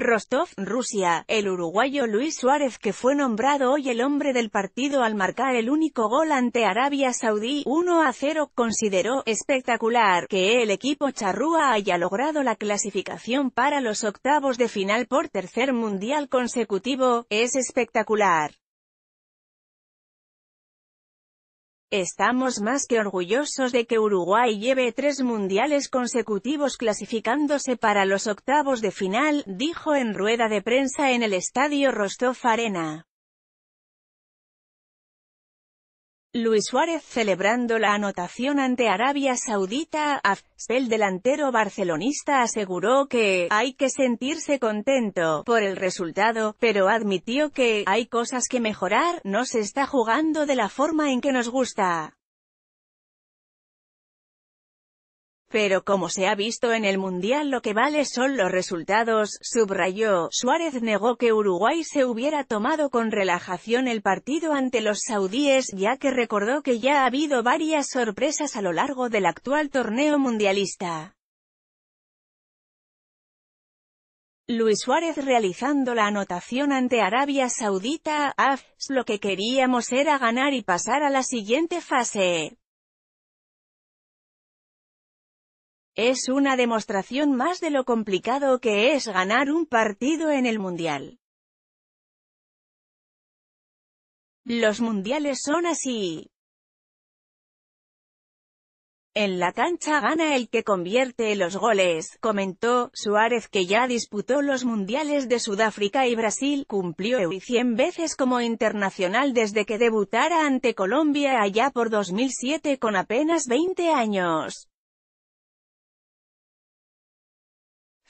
Rostov, Rusia, el uruguayo Luis Suárez que fue nombrado hoy el hombre del partido al marcar el único gol ante Arabia Saudí, 1 a 0, consideró espectacular que el equipo charrúa haya logrado la clasificación para los octavos de final por tercer mundial consecutivo, es espectacular. Estamos más que orgullosos de que Uruguay lleve tres mundiales consecutivos clasificándose para los octavos de final, dijo en rueda de prensa en el estadio Rostov Arena. Luis Suárez celebrando la anotación ante Arabia Saudita, el delantero barcelonista aseguró que «hay que sentirse contento» por el resultado, pero admitió que «hay cosas que mejorar, no se está jugando de la forma en que nos gusta». Pero como se ha visto en el Mundial lo que vale son los resultados, subrayó. Suárez negó que Uruguay se hubiera tomado con relajación el partido ante los saudíes, ya que recordó que ya ha habido varias sorpresas a lo largo del actual torneo mundialista. Luis Suárez realizando la anotación ante Arabia Saudita, AFS, lo que queríamos era ganar y pasar a la siguiente fase. Es una demostración más de lo complicado que es ganar un partido en el Mundial. Los mundiales son así. En la cancha gana el que convierte los goles, comentó Suárez que ya disputó los mundiales de Sudáfrica y Brasil, cumplió 100 veces como internacional desde que debutara ante Colombia allá por 2007 con apenas 20 años.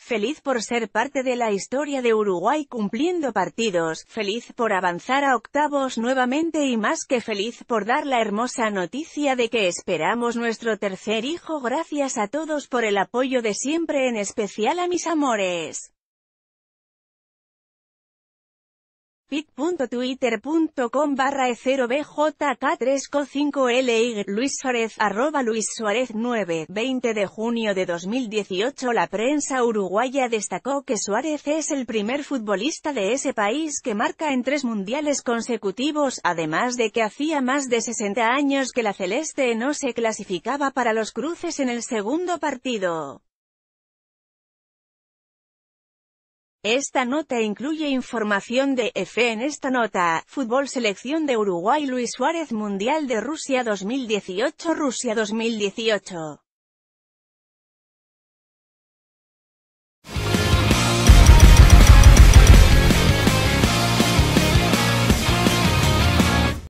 feliz por ser parte de la historia de Uruguay cumpliendo partidos, feliz por avanzar a octavos nuevamente y más que feliz por dar la hermosa noticia de que esperamos nuestro tercer hijo gracias a todos por el apoyo de siempre en especial a mis amores. pit.twitter.com barra e 0 bjk 3 c 5 ly Luis Suárez arroba Luis Suárez 9 20 de junio de 2018 La prensa uruguaya destacó que Suárez es el primer futbolista de ese país que marca en tres mundiales consecutivos, además de que hacía más de 60 años que la celeste no se clasificaba para los cruces en el segundo partido. Esta nota incluye información de F. En esta nota, Fútbol Selección de Uruguay Luis Suárez Mundial de Rusia 2018 Rusia 2018